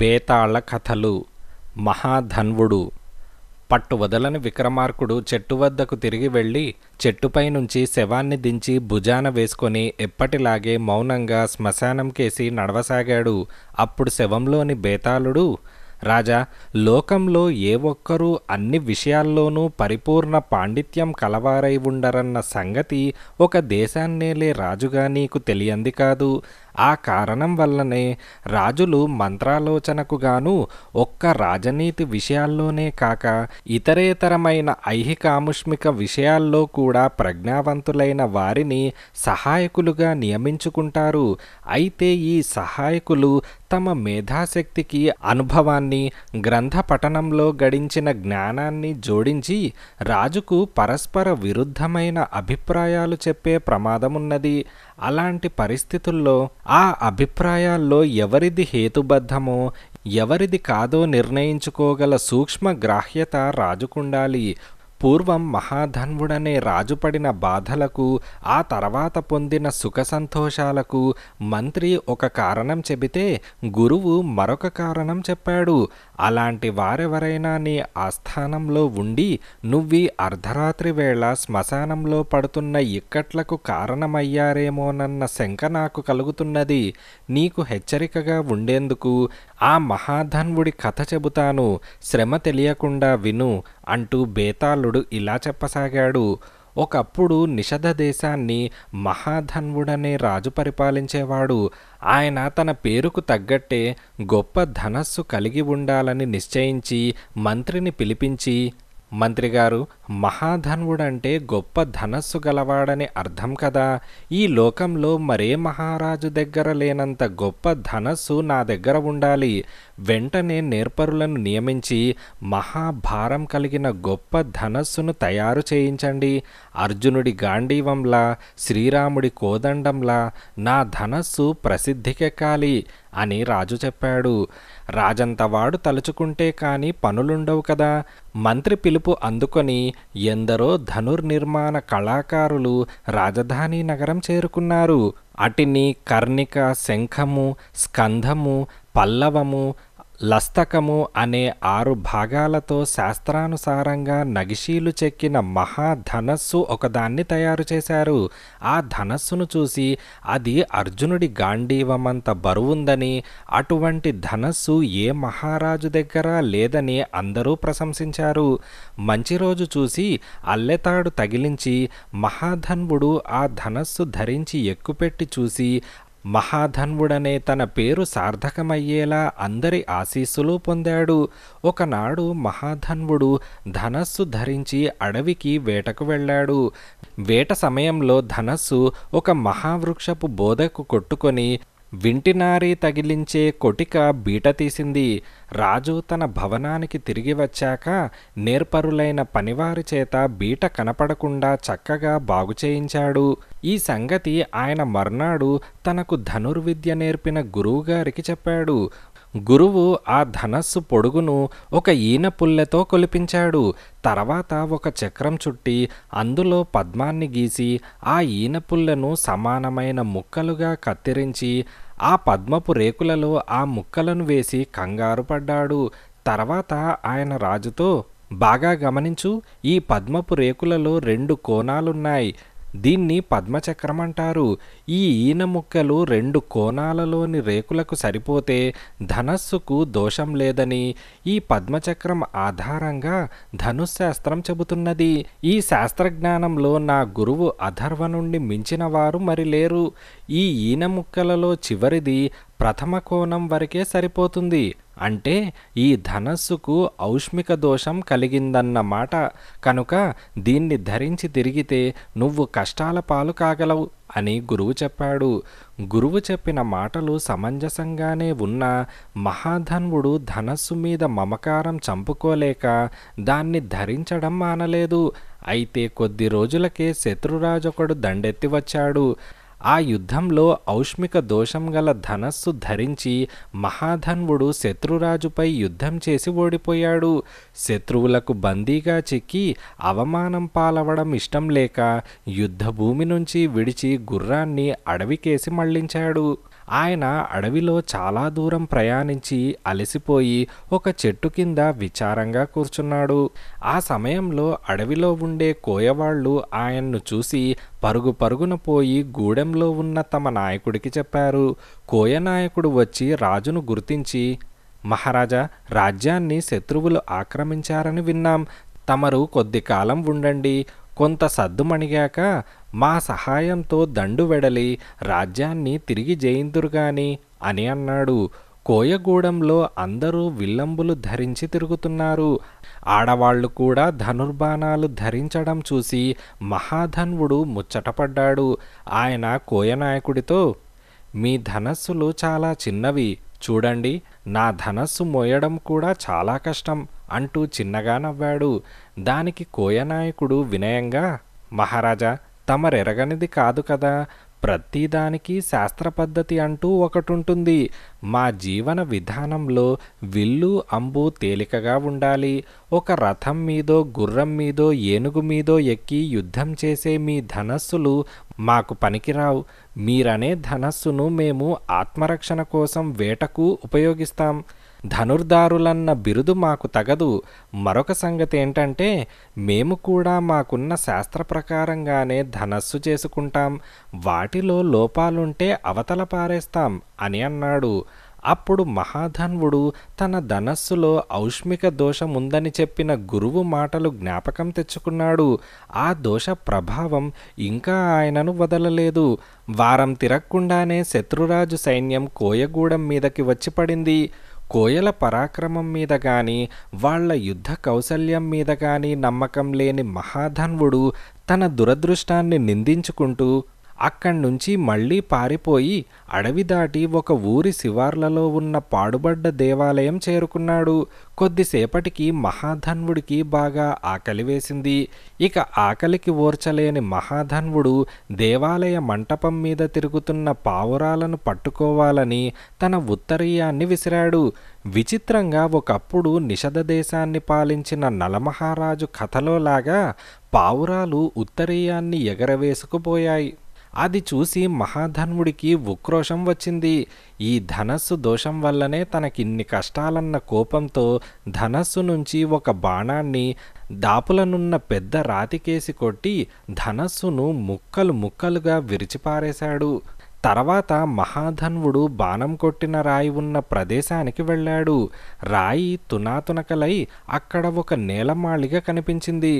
బేతాళ కథలు మహాధన్వుడు పట్టు వదలని విక్రమార్కుడు చెట్టు వద్దకు తిరిగి వెళ్ళి చెట్టుపై నుంచి శవాన్ని దించి భుజాన వేసుకొని ఎప్పటిలాగే మౌనంగా శ్మశానంకేసి నడవసాగాడు అప్పుడు శవంలోని బేతాళుడు రాజా లోకంలో ఏ ఒక్కరూ అన్ని విషయాల్లోనూ పరిపూర్ణ పాండిత్యం కలవారై ఉండరన్న సంగతి ఒక దేశాన్నేలే రాజుగా నీకు తెలియంది కాదు ఆ కారణం వల్లనే రాజులు మంత్రాలోచనకు గాను ఒక్క రాజనీతి విషయాల్లోనే కాక ఇతరేతరమైన ఐహికాముష్మిక విషయాల్లో కూడా ప్రజ్ఞావంతులైన వారిని సహాయకులుగా నియమించుకుంటారు అయితే ఈ సహాయకులు తమ మేధాశక్తికి అనుభవాన్ని గ్రంథ పఠనంలో గడించిన జ్ఞానాన్ని జోడించి రాజుకు పరస్పర విరుద్ధమైన అభిప్రాయాలు చెప్పే ప్రమాదమున్నది అలాంటి పరిస్థితుల్లో ఆ అభిప్రాయాల్లో ఎవరిది హేతుబద్ధమో ఎవరిది కాదో నిర్ణయించుకోగల సూక్ష్మ గ్రాహ్యత రాజుకుండాలి పూర్వం మహాధన్వుడనే రాజు పడిన బాధలకు ఆ తర్వాత పొందిన సుఖ సంతోషాలకు మంత్రి ఒక కారణం చెబితే గురువు మరొక కారణం చెప్పాడు అలాంటి వారెవరైనా నీ ఆస్థానంలో ఉండి నువ్వి అర్ధరాత్రి వేళ శ్మశానంలో పడుతున్న ఇక్కట్లకు కారణమయ్యారేమోనన్న శంక నాకు కలుగుతున్నది నీకు హెచ్చరికగా ఉండేందుకు ఆ మహాధన్వుడి కథ చెబుతాను శ్రమ తెలియకుండా విను అంటూ బేతాళుడు ఇలా చెప్పసాగాడు ఒకప్పుడు నిషధ దేశాన్ని మహాధన్వుడనే రాజు పరిపాలించేవాడు ఆయన తన పేరుకు తగ్గట్టే గొప్ప ధనస్సు కలిగి ఉండాలని నిశ్చయించి మంత్రిని పిలిపించి మంత్రిగారు మహాధన్వుడంటే గొప్ప ధనస్సు గలవాడని అర్థం కదా ఈ లోకంలో మరే మహారాజు దగ్గర లేనంత గొప్ప ధనస్సు నా దగ్గర ఉండాలి వెంటనే నేర్పరులను నియమించి మహాభారం కలిగిన గొప్ప ధనస్సును తయారు చేయించండి అర్జునుడి గాంధీవంలా శ్రీరాముడి కోదండంలా నా ధనస్సు ప్రసిద్ధికెక్కాలి అని రాజు చెప్పాడు రాజంతవాడు తలుచుకుంటే కాని పనులుండవు కదా మంత్రి పిలుపు అందుకొని ఎందరో ధనుర్నిర్మాణ కళాకారులు రాజధాని నగరం చేరుకున్నారు అటిని కర్ణిక శంఖము స్కంధము పల్లవము లస్తకము అనే ఆరు భాగాలతో శాస్త్రానుసారంగా నగిషీలు చెక్కిన మహాధనస్సు ఒకదాన్ని తయారు చేశారు ఆ ధనస్సును చూసి అది అర్జునుడి గాంధీవమంత బరువుందని అటువంటి ధనస్సు ఏ మహారాజు దగ్గర లేదని అందరూ ప్రశంసించారు మంచి రోజు చూసి అల్లెతాడు తగిలించి మహాధన్వుడు ఆ ధనస్సు ధరించి ఎక్కుపెట్టి చూసి మహాధన్వుడనే తన పేరు సార్థకమయ్యేలా అందరి ఆశీస్సులు పొందాడు ఒకనాడు మహాధన్వుడు ధనస్సు ధరించి అడవికి వేటకు వెళ్ళాడు వేట సమయంలో ధనస్సు ఒక మహావృక్షపు బోధకు కొట్టుకొని వింటినారి తగిలించే కొటిక బీట తీసింది రాజు తన భవనానికి తిరిగి వచ్చాక నేర్పరులైన పనివారి చేత బీట కనపడకుండా చక్కగా బాగు చేయించాడు ఈ సంగతి ఆయన మర్నాడు తనకు ధనుర్విద్య నేర్పిన గురువుగారికి చెప్పాడు గురువు ఆ ధనస్సు పొడుగును ఒక ఈన పుల్లెతో కొలిపించాడు తర్వాత ఒక చక్రం చుట్టి అందులో పద్మాన్ని గీసి ఆ ఈన పుల్లెను సమానమైన ముక్కలుగా కత్తిరించి ఆ పద్మపు రేకులలో ఆ ముక్కలను వేసి కంగారు పడ్డాడు తర్వాత ఆయన రాజుతో బాగా గమనించు ఈ పద్మపు రేకులలో రెండు కోణాలున్నాయి దీన్ని పద్మచక్రం అంటారు ఈ ఈన ముక్కలు రెండు కోణాలలోని రేకులకు సరిపోతే ధనస్సుకు దోషం లేదని ఈ పద్మచక్రం ఆధారంగా ధనుశాస్త్రం చెబుతున్నది ఈ శాస్త్రజ్ఞానంలో నా గురువు అధర్వ నుండి మించిన వారు మరి లేరు ఈ ఈన ముక్కలలో చివరిది ప్రథమ కోణం వరకే సరిపోతుంది అంటే ఈ ధనస్సుకు ఔష్మిక దోషం కలిగిందన్నమాట కనుక దీన్ని ధరించి తిరిగితే నువ్వు కష్టాల పాలు కాగలవు అని గురువు చెప్పాడు గురువు చెప్పిన మాటలు సమంజసంగానే ఉన్న మహాధన్వుడు ధనస్సు మీద మమకారం చంపుకోలేక దాన్ని ధరించడం మానలేదు అయితే కొద్ది రోజులకే శత్రురాజొకడు దండెత్తి వచ్చాడు ఆ యుద్ధంలో ఔష్మిక దోషం గల ధనస్సు ధరించి మహాధన్వుడు శత్రురాజుపై యుద్ధం చేసి ఓడిపోయాడు శత్రువులకు బందీగా చిక్కి అవమానం పాలవడం ఇష్టం లేక యుద్ధభూమి నుంచి విడిచి గుర్రాన్ని అడవికేసి మళ్లించాడు ఆయన అడవిలో చాలా దూరం ప్రయాణించి అలసిపోయి ఒక చెట్టు కింద విచారంగా కూర్చున్నాడు ఆ సమయంలో అడవిలో ఉండే కోయవాళ్లు ఆయన్ను చూసి పరుగు పరుగున పోయి గూడెంలో ఉన్న తమ నాయకుడికి చెప్పారు కోయ నాయకుడు వచ్చి రాజును గుర్తించి మహారాజా రాజ్యాన్ని శత్రువులు ఆక్రమించారని విన్నాం తమరు కొద్ది కాలం ఉండండి కొంత సద్దుమణిగాక మా సహాయంతో దండు వెడలి రాజ్యాన్ని తిరిగి జయిందురుగాని అని అన్నాడు కోయగూడెంలో అందరూ విల్లంబులు ధరించి తిరుగుతున్నారు ఆడవాళ్లు కూడా ధనుర్బాణాలు ధరించడం చూసి మహాధన్వుడు ముచ్చటపడ్డాడు ఆయన కోయనాయకుడితో మీ ధనస్సులు చాలా చిన్నవి చూడండి నా ధనస్సు మోయడం కూడా చాలా కష్టం అంటూ చిన్నగా నవ్వాడు దానికి కోయనాయకుడు వినయంగా మహారాజా తమరెరగనిది కాదు కదా ప్రతిదానికి శాస్త్ర పద్ధతి అంటూ ఒకటుంటుంది మా జీవన విధానంలో విల్లు అంబు తేలికగా ఉండాలి ఒక రథం మీదో గుర్రం మీదో ఏనుగు మీదో ఎక్కి యుద్ధం చేసే మీ ధనస్సులు మాకు పనికిరావు మీరనే ధనస్సును మేము ఆత్మరక్షణ కోసం వేటకు ఉపయోగిస్తాం ధనుర్దారులన్న బిరుదు మాకు తగదు మరొక సంగతి ఏంటంటే మేము కూడా మాకున్న శాస్త్ర ప్రకారంగానే ధనస్సు చేసుకుంటాం వాటిలో లోపాలుంటే అవతల పారేస్తాం అని అన్నాడు అప్పుడు మహాధన్వుడు తన ధనస్సులో ఔష్మిక దోషముందని చెప్పిన గురువు మాటలు జ్ఞాపకం తెచ్చుకున్నాడు ఆ దోష ప్రభావం ఇంకా ఆయనను వదలలేదు వారం తిరగకుండానే శత్రురాజు సైన్యం కోయగూడెం మీదకి వచ్చి పడింది కోయల పరాక్రమం మీద గాని వాళ్ల యుద్ధ కౌశల్యం మీద గాని నమ్మకం లేని మహాధన్వుడు తన దురదృష్టాన్ని నిందించుకుంటూ అక్కడి నుంచి మళ్ళీ పారిపోయి అడవి దాటి ఒక ఊరి శివార్లలో ఉన్న పాడుబడ్డ దేవాలయం చేరుకున్నాడు కొద్దిసేపటికి మహాధన్వుడికి బాగా ఆకలి వేసింది ఇక ఆకలికి ఓర్చలేని మహాధన్వుడు దేవాలయ మంటపం మీద తిరుగుతున్న పావురాలను పట్టుకోవాలని తన ఉత్తరీయాన్ని విసిరాడు విచిత్రంగా ఒకప్పుడు నిషధ దేశాన్ని పాలించిన నలమహారాజు కథలోలాగా పావురాలు ఉత్తరీయాన్ని ఎగరవేసుకుపోయాయి అది చూసి మహాధన్వుడికి ఉక్రోషం వచ్చింది ఈ ధనస్సు దోషం వల్లనే తనకిన్ని కష్టాలన్న కోపంతో ధనస్సు నుంచి ఒక బాణాన్ని దాపులనున్న పెద్ద రాతికేసి కొట్టి ధనస్సును ముక్కలు ముక్కలుగా విరిచిపారేశాడు తర్వాత మహాధన్వుడు బాణం కొట్టిన రాయి ఉన్న ప్రదేశానికి వెళ్ళాడు రాయి తునాతునకలై అక్కడ ఒక నీలమాళిగ కనిపించింది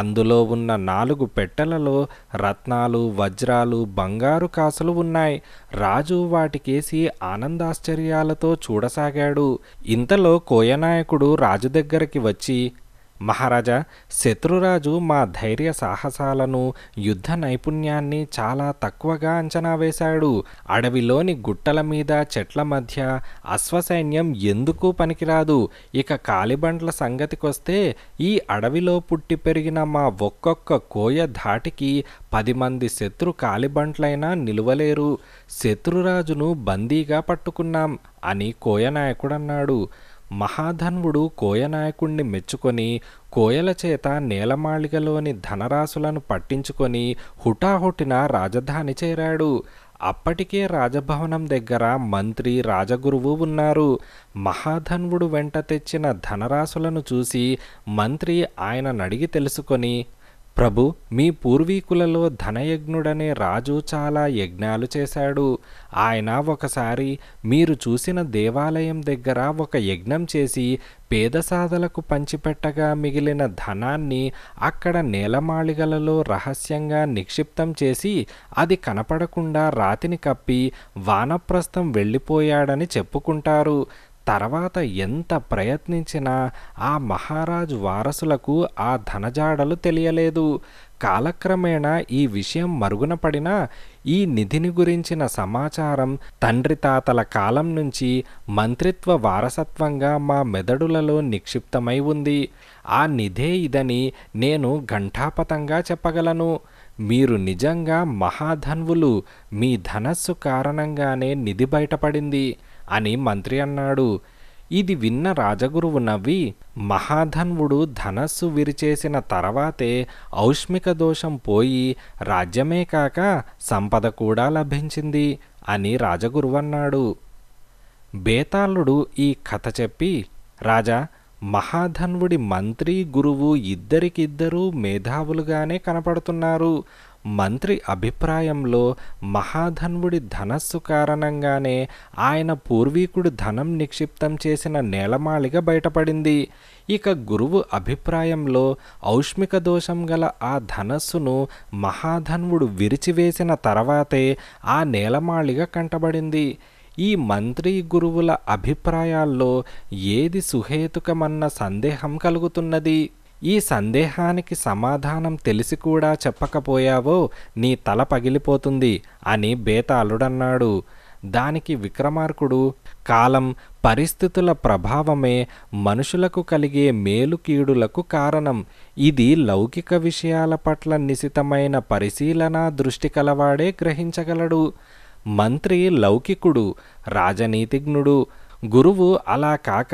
అందులో ఉన్న నాలుగు పెట్టెలలో రత్నాలు వజ్రాలు బంగారు కాసులు ఉన్నాయి రాజు వాటికేసి ఆనందాశ్చర్యాలతో చూడసాగాడు ఇంతలో కోయనాయకుడు రాజు దగ్గరికి వచ్చి మహారాజా శత్రురాజు మా ధైర్య సాహసాలను యుద్ధ నైపుణ్యాన్ని చాలా తక్కువగా అంచనా వేశాడు అడవిలోని గుట్టల మీద చెట్ల మధ్య అశ్వసైన్యం ఎందుకు పనికిరాదు ఇక కాలిబండ్ల సంగతికొస్తే ఈ అడవిలో పుట్టి పెరిగిన మా ఒక్కొక్క కోయ ధాటికి పది మంది శత్రు కాలిబంట్లైనా నిలువలేరు శత్రురాజును బందీగా పట్టుకున్నాం అని కోయనాయకుడన్నాడు మహాధన్వుడు కోయనాయకుణ్ణి మెచ్చుకొని కోయల చేత నేలమాళిగలోని ధనరాశులను పట్టించుకొని హుటాహుటిన రాజధాని చేరాడు అప్పటికే రాజభవనం దగ్గర మంత్రి రాజగురువు ఉన్నారు మహాధన్వుడు వెంట తెచ్చిన ధనరాశులను చూసి మంత్రి నడిగి తెలుసుకొని ప్రభు మీ పూర్వీకులలో ధనయజ్ఞుడనే రాజు చాలా యజ్ఞాలు చేశాడు ఆయన ఒకసారి మీరు చూసిన దేవాలయం దగ్గర ఒక యజ్ఞం చేసి పేదసాదలకు పంచిపెట్టగా మిగిలిన ధనాన్ని అక్కడ నేలమాళిగలలో రహస్యంగా నిక్షిప్తం చేసి అది కనపడకుండా రాతిని కప్పి వానప్రస్థం వెళ్ళిపోయాడని చెప్పుకుంటారు తర్వాత ఎంత ప్రయత్నించినా ఆ మహారాజు వారసులకు ఆ ధనజాడలు తెలియలేదు కాలక్రమేణా ఈ విషయం మరుగున పడినా ఈ నిధిని గురించిన సమాచారం తండ్రి తాతల కాలం నుంచి మంత్రిత్వ వారసత్వంగా మా మెదడులలో నిక్షిప్తమై ఉంది ఆ నిధే ఇదని నేను ఘంటాపతంగా చెప్పగలను మీరు నిజంగా మహాధన్వులు మీ ధనస్సు కారణంగానే నిధి బయటపడింది అని మంత్రి అన్నాడు ఇది విన్న రాజగురువు నవ్వి మహాధన్వుడు ధనస్సు విరిచేసిన తర్వాతే ఔష్మిక దోషం పోయి రాజ్యమే కాక సంపద కూడా లభించింది అని రాజగురువు అన్నాడు బేతాళుడు ఈ కథ చెప్పి రాజా మహాధన్వుడి మంత్రి గురువు ఇద్దరికిద్దరూ మేధావులుగానే కనపడుతున్నారు మంత్రి అభిప్రాయంలో మహాధన్వుడి ధనస్సు కారణంగానే ఆయన పూర్వీకుడు ధనం నిక్షిప్తం చేసిన నేలమాళిగ బయటపడింది ఇక గురువు అభిప్రాయంలో ఔష్మిక దోషం గల ఆ ధనస్సును మహాధన్వుడు విరిచివేసిన తర్వాతే ఆ నేలమాళిగ కంటబడింది ఈ మంత్రి గురువుల అభిప్రాయాల్లో ఏది సుహేతుకమన్న సందేహం కలుగుతున్నది ఈ సందేహానికి సమాధానం తెలిసి కూడా చెప్పకపోయావో నీ తల పగిలిపోతుంది అని బేత అల్లుడన్నాడు దానికి విక్రమార్కుడు కాలం పరిస్థితుల ప్రభావమే మనుషులకు కలిగే మేలుకీడులకు కారణం ఇది లౌకిక విషయాల పట్ల నిశితమైన పరిశీలన దృష్టి కలవాడే గ్రహించగలడు మంత్రి లౌకికుడు రాజనీతిజ్ఞుడు గురువు అలా కాక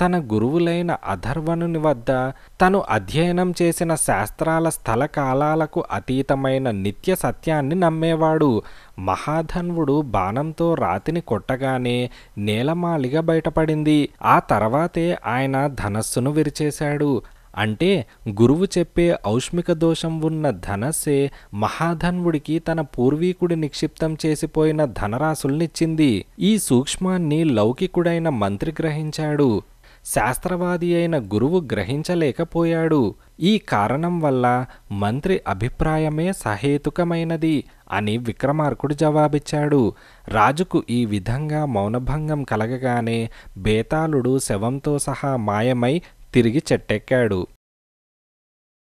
తన గురువులైన అధర్వణుని వద్ద తను అధ్యయనం చేసిన శాస్త్రాల స్థల కాలాలకు అతీతమైన నిత్య సత్యాన్ని నమ్మేవాడు మహాధన్వుడు బాణంతో రాతిని కొట్టగానే నేలమాలిగా బయటపడింది ఆ తర్వాతే ఆయన ధనస్సును విరిచేశాడు అంటే గురువు చెప్పే ఔష్మిక దోషం ఉన్న ధనస్సే మహాధన్వుడికి తన పూర్వీకుడి నిక్షిప్తం చేసిపోయిన ధనరాశుల్నిచ్చింది ఈ సూక్ష్మాన్ని లౌకికుడైన మంత్రి గ్రహించాడు శాస్త్రవాది అయిన గురువు గ్రహించలేకపోయాడు ఈ కారణం వల్ల మంత్రి అభిప్రాయమే సహేతుకమైనది అని విక్రమార్కుడు జవాబిచ్చాడు రాజుకు ఈ విధంగా మౌనభంగం కలగగానే బేతాళుడు శవంతో సహా మాయమై తిరిగి చెట్టెక్కాడు